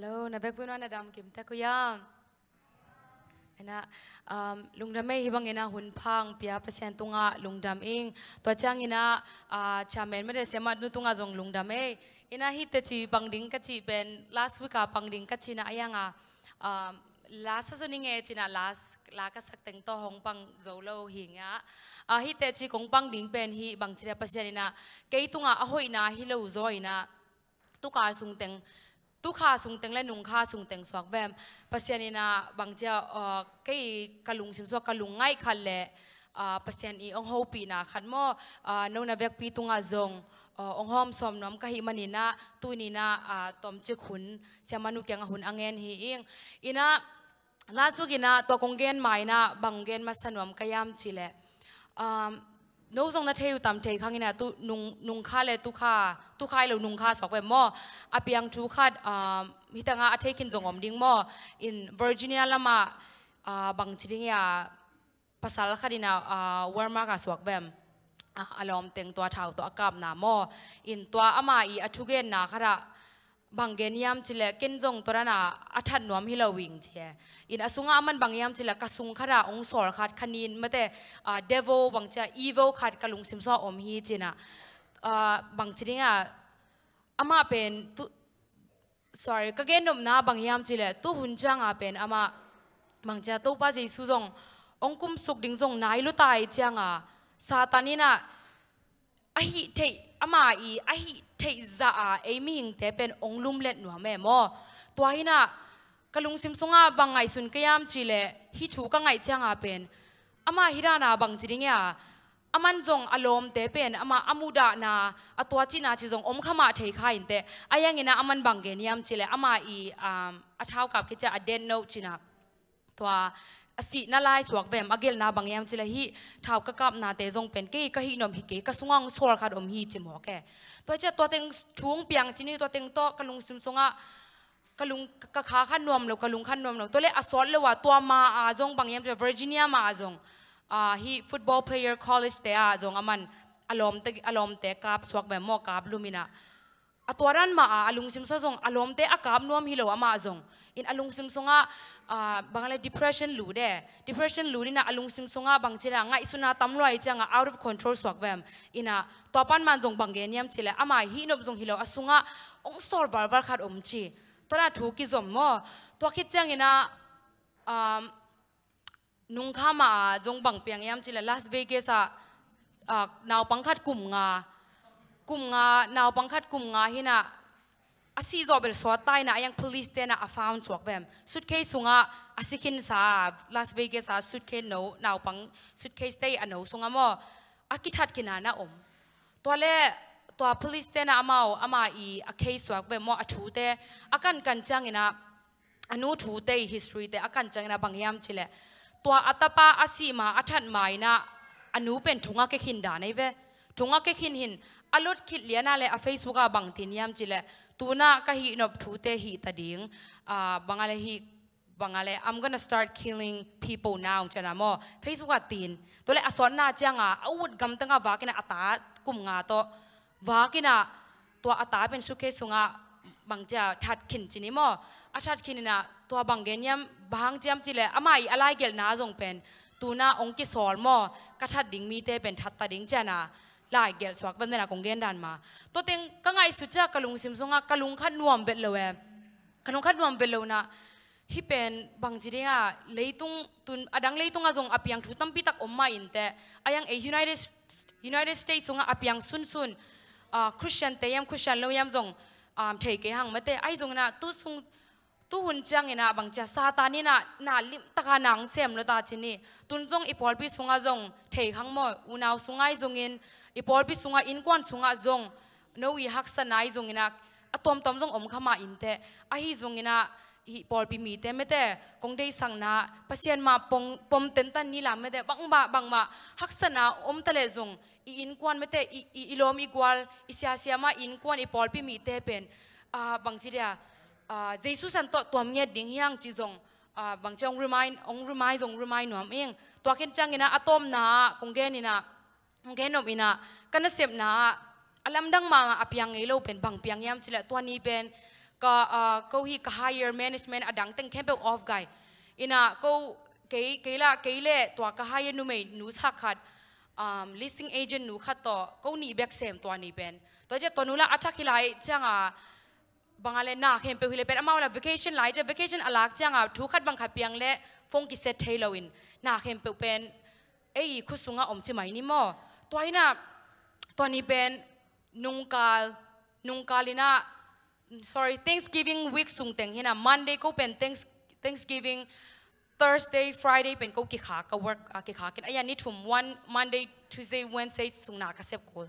Hello, na bekpuno na dam kim ta kuyam. Ena um, lungdame hibang ina hunpang pia pasien tunga lungdam ing to chang ina uh, chamen xem sema nu tung tunga zong lungdame ina hi te chi pangding ka chi pen last week a pangding ka chi na ayanga um, last sa ni nge chi na last la cái sak teng to hong pang zo lo hi nga a hi te chi kong pang ding pen hi bang chi pasien ina ke tunga a hoi na hi lo zoi na tu ka sung teng ตุขาสุงเต็งและนุงขาสุงเต็งสวกแวมปัสยานีนาบางเจ้าเอ่อกี่กะลุงสิมสวกกะลุงง่ายคันแหละอ่าปัสยานีองโฮปีนาขันมออ่านงนาเบกปีตุงอาจงอองหอมสมน้อมกะฮิมันีนาตุนีนาอ่าตอมเจิขุนเชียมนุกยงหุนอังเงินฮีเองอินาล่าสุดกินาตัวกงเกนหมายนาบางเกนมาสนวมกะยามจิแหละนูทรงนัทเทวตามเทข้างนี้นะตุนุงนุงค่าเลยตุค่าตุค่าเรานุงค่าสอกไปมออาเปียงทูค่าฮิตังาอัทเทคินจงอมดิ้งมออินเวอร์จิเนียละมาอ่าบางทีเนี่ยภาษาละคดีนะวอร์มากาสวกแบมอารมณ์เต็งตัวเท้าตัวกาบหนามออินตัวอามาอีอัทุเกนนาคระบางเกนยามจิเลกินจงตัวนั้นอัฐนวมฮิลาวิงเชอินอสุงอามันบางยามจิเลกสุงขราองศรขาดคณินมาแต่เดวบางจะอีโวลขาดกลุงซิมซออมฮีจินะบางชนิดอ่ะอามาเป็น sorry ก็เกนมนาบางยามจิเลตุหุ่นจังอาเป็นอามาบางจะตุป้าจีสุจงองคุมสุกดิงจงนายลุตายจยงอ่ะซาตานีน่ะอ่ะฮิเท ama i a hi thei za a aimi hing te pen onglum let nu me mo twahina kalung sim sunga bangai sun kayam chile hi thu ka ngai changa pen ama hirana bang jiring ya aman jong alom te pen ama amuda na atwa chi na chi jong om khama thei kha in te ayang ina aman bang ge niam chile ama i um athau kap ke cha aden no china twa สีนาไลสวกแบมอาเกลนาบางยามจิลฮีท้าวกะกับนาเตจงเป็นเกี้กะฮีนอมฮิเกกะสวงสวขาดอมฮีจิมหัวแก่ตัวเจ้าตัวเต็งทวงเปียงจินี่ตัวเต็งโตกะลุงซึมซงะกะลุงกะขาขันนวมแล้วกะลุงขันนวมแล้วตัวเล่อสอรเลยว่าตัวมาอาจงบางยามจิเวอร์จิเนียมาอาจงอ่าฮีฟุตบอลเพลเยอร์คอลเลจเตอาจงอามันอารมณ์เตอารมณ์เตะกับสวกแบมมอกับลูมินา atuaran ma ah, alung sim song alom te akap nuam hilo ama song, in alung sim songa ah, bangla depression lu de depression lu ni na alung sim songa bang chira nga isuna tamloi changa out of control swak vem ina topan man zong bangge niam chile ama hi nop zong hilo asunga ong sor bar bar khat om chi tora thu ki zom mo to khit chang ina um nung kha ma zong bang piang yam chile las vegas a naw pangkhat kum nga กุมงานาวปังคัดกุมงาหินะอาศิจอบเบลสวัตดยนะยังพลิสเตนะอาฟาวน์สวกเบมสุดเคสุงะอาศิคินซาลาสเวกัสาสุดเคโนนาวปังสุดเคสเตย์อันโนสุงะมออาคิทัดกินานะอมตัวเล่ตัวพลิสเตนะอามาอามาอีอาเคสวกเบบมออาชูเตอาการกันจังนะอนนชูเต h ฮิสตรีเตอากันจังนะบางยามชิเลตัวอัตปาอาศิมาอัทันไมนะอนนเป็นทุงอาเกขินดาในเวทุงอาเกขินหินอารมณ์คิดเลียนไรอ่ะเฟซบุ๊กอ่ะบางทีนี่ยงจิเลยตัวน่าก็ฮีนบทูเตฮีตัดดิ้งอ่าบางอะไรฮีบางอะไร I'm gonna start killing people now จันะมอซบุ๊กอ่ะตีนตัวเลยอสอนน่าจังอ่ะอาวุธกำตั้งอ่ะวากินะอัตากุมงาโตวากินะตัวอัตาเป็นสุเคสุงอ่ะบางจะทัดขินจิน่โมออาทัดขินนะตัวบางเกนยมบางจมจิเลยอามาอีอะไรเกลนาจงเป็นตัวน่าองค์กิสอนมอกระทัดดิ้งมีเตเป็นทัดตาดิ้งจานะลายเกลสวักบันเดนากงเกนดานมาตัวเต็งก็ไงสุดจ้ากลุงซิมซงะกลุงขัดนวมเบ็ดเลยกลุงขัดนวมเบ็ดเลยนะฮิเป็นบางจีเรียเลยตุงตุนอดังเลยตุงอาจงอภิยังทุตัมปิตักอมมาอินเต่อายังเอว n i เดสฮิว t e เดสเตย์ซงะอภิยังซุนซุนอ่าคริสเตียนเตยมคริสเตียนเลวยมจงอ่าเทเกหังเมตเตไอซงนะตุซุงตุหุ่นจังเงนะบางจะซาตานีนะนาลิมตะกานังเซียมลตาชินีตุนจงอีพอลปีซงอาจงเทขังมออุนาวซุงไอจงอิน ipol bi sunga in kwan sunga zong no i hak sa nai zong ina atom tom zong om khama in te a hi zong ina hi pol bi mi te mete kong dei sang na pasien ma pong pom ten tan ni la me de bang ba bang ma hak sa na om tale zong i in kwan mete i i lom igual i sia sia ma in kwan i pol bi mi te pen a bang chi dia a jesus an to tom nge ding hiang chi zong a bang chong remind ong remind zong remind nuam eng to khen chang atom na kong gen ina เกนอมินะกันเสียบนาอัลลัมดังมาอพยังไงเราเป็นบังพยังยามชิลตัวนี้เป็นก็เออ่ก็ฮีก็ higher management อดังเต็งแคมเปออฟไกอินะก็เกยเกล่ะเกยเล่ตัวก็ higher นูไม่นูสักขัด listing agent นูขัดต่อก็หนีแบกเซมตัวนี้เป็นตัวเจ้าตัวนู้นละอาจักฮิไลจ้าอ่ะบางอะไรน่าเข้มไปฮิเลเป็นอามาว่า vacation ไล่จะ vacation อลักจังอ่ะทุกขัดบังคับเพียงเล่ฟงกิเซตเทลวินน่าเข้มไปเป็นเอ้ยคุสุงะอมชิไหมนี่ม่อตัวนี้ตัวนี้เป็นนุงกาลนุงกาลินะ sorry Thanksgiving week สุงแต็งฮินะ Monday ก็เป็น Thanks Thanksgiving Thursday Friday เป็นก็กี่ขาก็ work กี่ขากินอายันนี่ถุม one Monday Tuesday Wednesday สุงนาก็เซบกู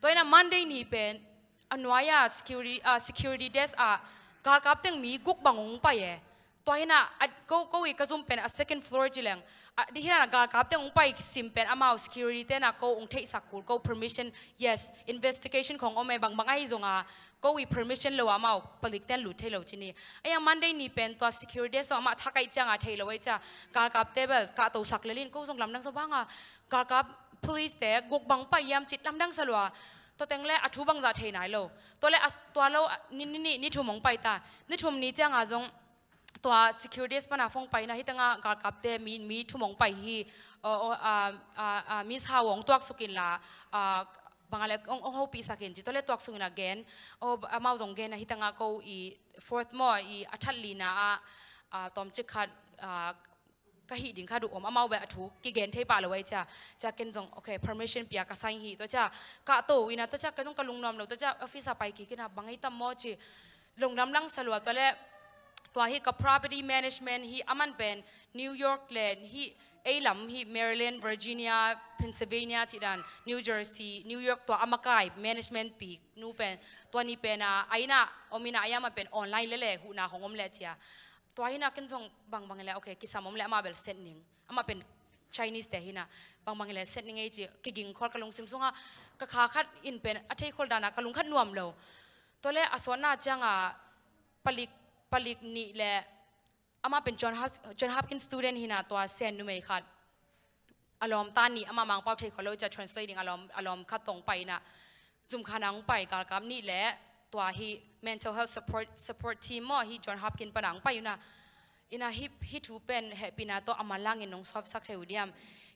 ตัวนี้ Monday นี่เป็นอันวายา security อ่า security desk อ่ะกาลกับเต็งมีกุกบังงงไปเอตัวนี้ก็ก็อีกระซุ่มเป็น second floor จีแหลงดิฮินกากาคาบเตงไปซิมเป็นอามาสคิริตนะก็องเทสักกูก็ permission yes investigation ของอเมบังบังไอ้งอ่ะก็วี permission เลวามาปลิกเตนลุเทลที่นี่ไอ้ยังมันได้หนีเป็นตัว security ส่วนมาทักไอ้เจ้าอาเทลไว้จ้าการกคับเตเบลการตสักเลินก็ต้องลำดังสบังอ่ะกากคับ police แต่กบังไปยามจิตลำดังสลัวตัวแตงเล่อาฐุบังจะเทนัยเลตัวเล่ตัวเรานี่นี่นี่ถุมมองไปตานี่ถุมนี่เจ้าอาะจงตัว securities ปนาฟงไปนะฮิตังกากับเตมีมีทุมองไปฮีเออาอ่าอามีสาวงตัวสุกินละอ่าบางอะไรององเขาปีสักเินจิตตัวเล็กตัวสุกินละเกนโอ้มาส่งเกนนะฮิตังกูอี fourth มออีอัชลีนะอ่าตอมจิกขัดอ่าก็ฮีดิงขัดดูอมอามาแบบถูกกี่เกนเทปาเลยจ้าจ้าเกน่งโอเค permission ปียกสังฮีตัวจ้ากะโตวินะตัวจ้าก็ต้องกะลุงนอมเราตัวจ้าออฟฟิศไปกี่กันนะบางไอ้ตั้มมอจีลงน้ำลังสลัวตัวเลกตัวฮีกับ property management ฮีอามันเป็น New York เลนฮีเอลัมฮี Maryland Virginia Pennsylvania ที่ดัน New Jersey New York ตัวอเมริกา management ปีกนู่เป็นตัวนี้เป็นอ่ะไอ้น่ะโอมินาไอ้ยามันเป็นออนไลน์เล่เลหูน่ะของอมเล็่เชียตัวฮีน่ะกินส่งบางบางเล่โอเคกิสามอมเล็่มาเบลเซนนิงอามาเป็น Chinese แต่ฮีน่ะบางบางเล่เซนนิงไอจีกิกิงคอร์กลงซิมซุงอะกะขาคัดอินเป็นอะไรคลดานะกะลงขัดนวมเลยตัวแรกอสวรรค์น่าจะงาผลิตปลิกนี่แหละอามาเป็นจอห์นฮับจอห์นฮับกินสตูเดนฮินาตัวเซนนูเมคัดอารมณ์ตานนี่อามามังเป้าเทคอลจะ translating อารมณ์อารมณ์ขัดตรงไปนะจุมขานังไปกาลกับนี่แหละตัวฮี mental health support support team มอฮีจอห์นฮับกินปนังไปอยู่นะอินาฮีฮิทูเป็นเฮปินาตัวอามาล่างเงินน้องสอบสักเทวดียม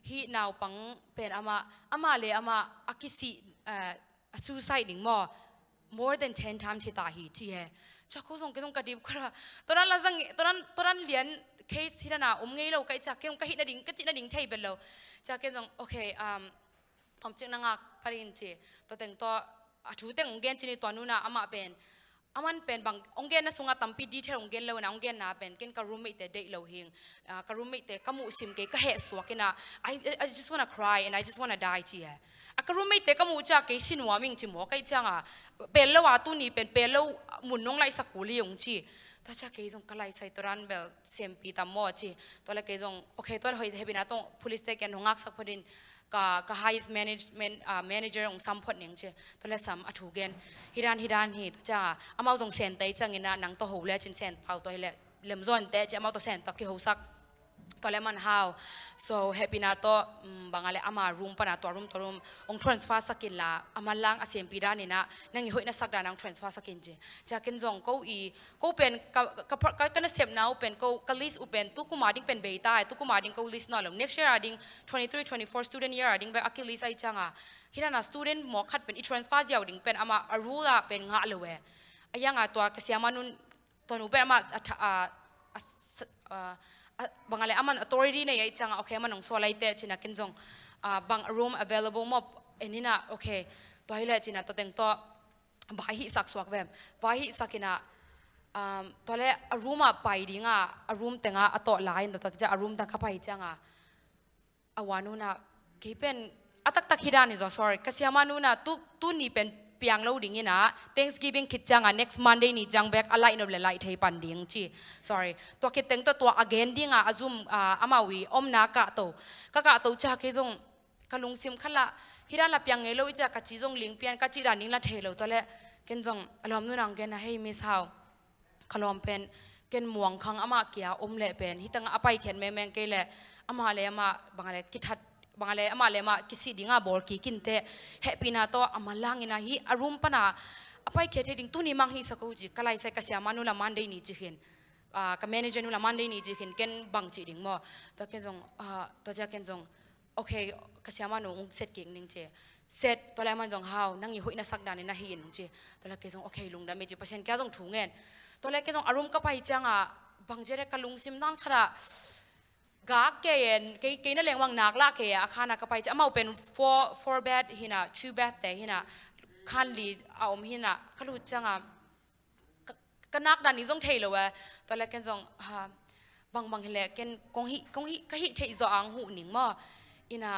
ฮีนาวปังเป็นอามาอามาเลยอามาอักิสิเอ่อ suicide หนึ่งมอ more than 10 times ที่ตาฮีที่เฮชักโคส่งก็ส่งกระดิบกระตอนนั้นเราจังตอนนั้นตอนนั้นเรียนเคสที่นั่นอุ้มไงเราก็จะเก่งก็หินดิ่งก็จีนดิ่งเทเบลเราจะเก่งจังโอเคอ่าทำเช่งนั่งพารินเจตัวแต่งตัวชูแต่งองเกนชนีตัวนู้นนะอามาเป็นอามันเป็นบางองเกนนะสงตัมปีดีเทลองเกนเลวนะองเกนนะเป็นเกนการูมิเตเดย์เราเฮงการูมิเ่แต์กมุสิมเกก็เหตุสวกนะ I I just wanna cry and I just wanna die เจอากรูไม่เตก็มูจากเกสินวามิงจิมัวไกจังอ่ะเป็นแลวว่าตุนี้เป็นเป็นแล้วหมุนน้องไลสกุลียงจีต้าจเกยงกลายใส่ตัวรันเบลเซมปีตามมอจีตัวละเกยงโอเคตัวเฮ้ยเฮบินาต้องพลิสเตกันหงักสักพอดินก็ก็ h ไฮส์แม m a n a มน m ์ n t uh, m เ n a g e องซัมพอดนยงจีตัวละซัมอถูเกนฮิรันฮิรันฮีตัวจ้าอามาส่งเซนเตจังเงินนังตัวหูแล้วจินเซนเผาตัวเแหลเลมซอนเตจะมาตัวเซนตะกี้หูสัก Toleman how so happy na to bangale ama room pa na to room to room ong transfer sakin la amalang asem pira ni na nang hoi na sakda nang transfer sakin je jakin jong ko i ko pen ka ka kana sep na open ko ka list open tu kuma ding pen beta tu kuma ding ko list na lom next year ading 23 24 student year ading ba akil list ai changa hina na student mo khat pen i transfer jaw ding pen ama a rule a pen nga lewe ayanga to ka siamanun tonu pen ama a bangale aman authority ne yai changa okay manong so laite china kinjong ah, bang room available mop enina okay toilet china to teng to bahi sak swak vem bahi sakina um tole a room a pai dinga a room tenga a to lain da takja a room da khapai changa awanu na kepen atak tak hidani zo sorry kasiamanu na tu tu ni pen ปียงเราดิ้งินะ Thanksgiving คิดจังอ่ะ next Monday นี่จังแบกอะไรนั่นแหละไล่เทปันดิ้งจี sorry ตัวคิดตังตัวตัว again ดิ่งอ่ะ zoom อ่ามาวีอมนากะโตกะกะโตจะคิดจงกะลุงซิมขละฮิราลับยังไงเราจะกะจีจงลิงเปียนกะจีดันนิ่ละเทเราตัวละกันจงอารมณ์นู่นังเกันนะให้มิสฮาวขลอมเป็นกัหมวงคังอามาเกียอมเละเป็นฮิตังอภัยเขียนแม่แมงเกล่ะอามาเลยอามาบางอะไรคิดทัด bangle ama lema kisi dinga bol ki kinte happy na to amalang ina hi arum pana apai khete ding tu ni mang hi sakau ji kalai sai kasya manu la mande ni ji hin a ah, ka manager nu la mande ni ji hin ken bang chi ding mo to ke jong a ah, to ja ken jong okay kasya manu ung set king ning che set to la man jong hao nang hi hoina sak dan na hi nung che to la ke jong okay lung da me ji pasien ka jong thungen to la ke jong arum ka pai changa bangjere lung sim nan khara กากเกนเกนั่นเองวังนักลากเฮียคานักไปจะเมาเป็น four four bed หินะ two bed แต่หินะคันลีเอาอมหินะกลุู้จังอ่ะก็นักดันนี้ต้องเทลยวะตอนแรกกันจงฮะบางบางเหลนแหละกันกงฮิกงฮิก็ฮิเทจอังหูหนิงมออินะ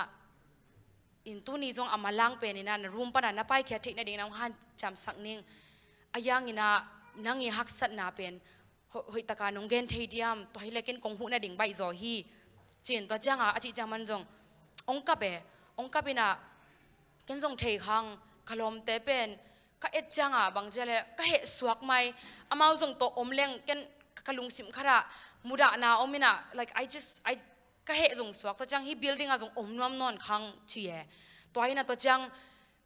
อินตุนี้จงอามาล้างเป็นอินะรูมปนันนับไปแค่เทในเด็กน้องฮันจำสักนิ่งอายังอินะนั่งยิหักสัตนาเป็นเฮ้ยตะการนงเกนเทียมตัวเห้เลกกันกงหูในดิ่งใบจอฮี chiến và chàng à chị chàng man rong ông cá bé ông cá bên à cái rong thầy hàng kalom tế bên các ít chàng à bằng giờ này các hệ suộc mai amau rong tổ ôm leng cái kalung sim khara muda na omina like I just I cái hệ dùng suộc tôi chang hi building à dùng ôm nuông non khang chi e toy na to chang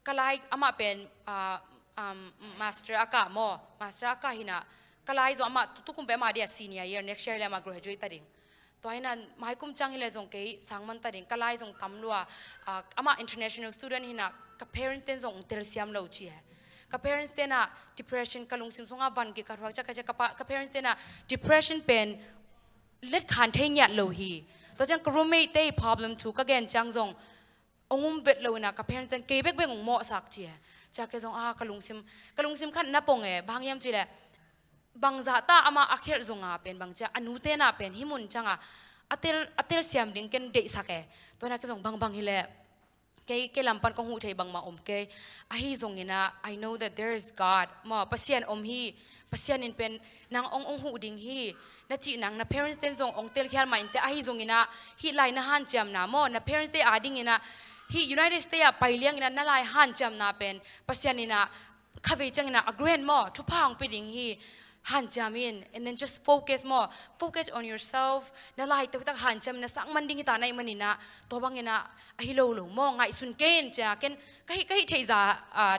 kalai ama bên à, um master aka mo master aka hina kalai zo ama tukum be ma dia senior year next year le ma graduate ding toina mai kum chang hile jong ke sangman ta ring kalai jong tam lua ama international student hina ka parent ten jong tel siam lo chi hai ka parents tena depression kalung sim songa ban ki karwa cha ka cha ka parents tena depression pen let khan theng ya lo hi to chang roommate te problem chu ka gen chang jong ongum bet lo na ka parents ten ke bek bek mo sak chi cha ke jong a kalung sim kalung sim khan na pong e bang yam chi le บางจัตตาอามาอักเคลจงอาเป็นบางจ้าอนุเทนอาเป็นหิมุนจังอาอัติลอัติลเสียมดิ่งกันเดชสักเอตัวนั้นก็จงบางบางฮิเล่เกย์เกย์ลำพันกงหูใจบางมาอมเกย์อฮิจงเงินะ I know that there is God มาพัศยนอมฮีพัศยันอินเป็นนางององหูดิ่งฮินาจีนางน้า parents เต้นจงองเตลเคียนมาอินเตอฮิจงเงินะฮิไลน์นาฮันจัมนามอน้า parents เตออาดิ้งเงินะฮิยูไนเ d States อะไปเลี้ยงเงินะนาไลน์ฮันจำนาเป็นพัศยนอินะขวิจังนะ a g r e e m e n มอทุพ่างไปดิ่งฮี in and then just focus more focus on yourself na lai te tak hanjam na sang manding ta nai manina to bangena ahilo lo mo ngai sun ken cha ken kai kai theiza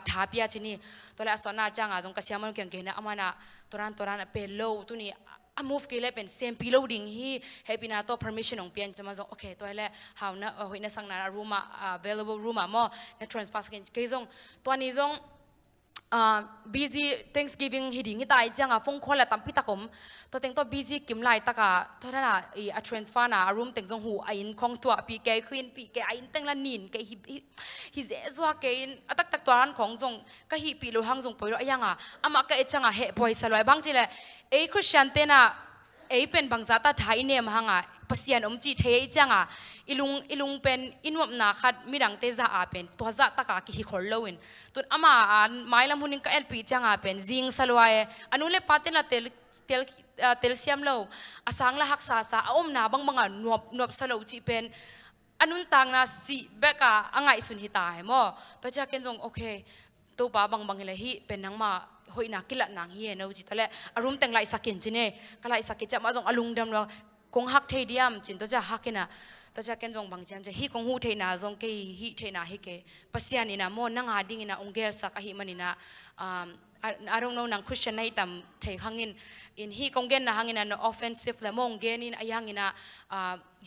thapia chini to la sona changa jong kasiaman kyang kena amana toran toran pe lo tu ni a move ke le pen sem pi lo ding hi happy na to permission ong pian chama jong okay to le how na hoina oh, sang na room available room mo na transfer ken ke jong to ni jong Ờ, busy Thanksgiving hi ding ta changa phong khol la tampi takom to teng to busy kim lai taka à? thara i a à, transfer na à, room teng jong hu a in khong thua pi ke khin pi ke a in teng la nin ke hi hi ze zwa ke in atak tak toran khong jong ka hi pi lo hang jong poiro ayanga ama ka e changa he poi saloi bang chile a christian te na ấy pen bằng giá ta thái nem hang à pasian om chi thế chăng à ilung ilung pen inuam na khát mi đằng tê za à pen tua za ta cả ki hi khol lowin tun ama an mai làm hunin ka lp chăng à pen zing salwae anu le paten la tel tel tel siam lo asang la hắc sa sa om na bang bang à nuop nuop salo chi pen anun tang na si bé cả anh ấy sun hi tai e mo tôi chắc ken jong ok, to ba bang bang le hi pen nang ma hoi na kila nang hi no chi tale arum teng lai sakin chine kala isaki chama jong alung dam lo kong hak thei diam chin to ja hakena ta cha ken jong bang cham ja hi kong hu thei na jong ke hi thei na hi ke pasian ina mo nanga ding ina ongger sak a hi manina um I don't know nang Christian ay tam thei hangin in hi kongen na hangin an offensive la mong genin ayang ina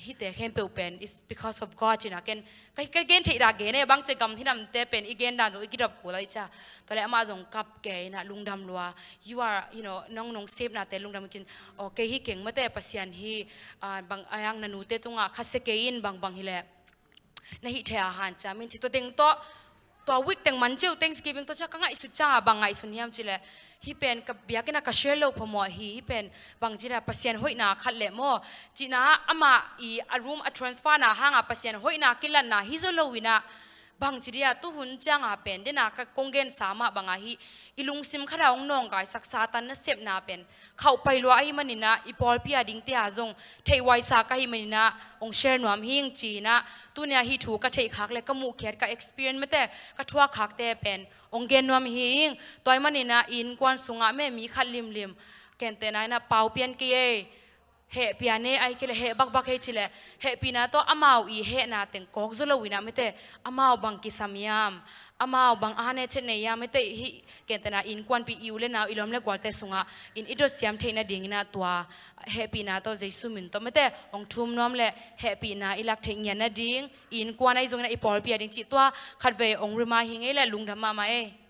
hi te hem pe pen is because of God ina ken kai kai gen thei da gen e bang che gam hinam te pen i gen dan zo i kidap ko lai cha to le ama zong kap ke ina lungdam lwa you are you know nong nong save na te lungdam kin o ke hi keng mate pasian hi bang ayang nanu te tunga khase ke in bang bang hi le na hi thea han cha min chi to teng to ตัววิกแตงมันเจ้า t h งส k s g i ง i n ตัวจะก็ง่ายสุดจ้าบางง่ายสุดยามจิเลฮิเป็นกับเบกินกับเชลโล์พมอฮีฮิเป็นบางจิเลปัสเซียนหอยนาขัดเล่มอจินะอามาอีอารูมอาทรานส์ฟานาห่างอาปัสเซียนหอยนากินลันนาฮิโซโลวินาบางทีเดียตุหุนจ้างอาเป็นเดนักกงเกนสามะบางอาฮีอิลุงซิมขราองนองกายสักสาตันนเสพนาเป็นเขาไปลัวไอ้มันนนะอีพอลพิอาดิงเตียจงเทวายสากะฮิมันนนะองเชนวมฮิงจีนะตุเนียฮีถูกกะเทคักและกะมูเขียกะเอ็กซ์เพียนไม่แต่กะทัวคักแต่เป็นองเกนวมฮิงตัวไอ้มันนนะอินกวนสุงะแม่มีขัดลิมลิมแกนเตนายนะเปาเปียนเกย he piane ai kele he bak bak he chile he pina to amau i he na ten kok zolo wina mete amau bang ki samyam amau bang ane chene ya mete hi kentena in kwan pi u le na ilom le kwalte sunga in ito siam theina dingina twa he pina to jesu min to mete ong thum nom le he pina ilak theng yana ding in kwan ai jong na ipol pi ading chi twa khatve ong rima hingai le lungdama ma e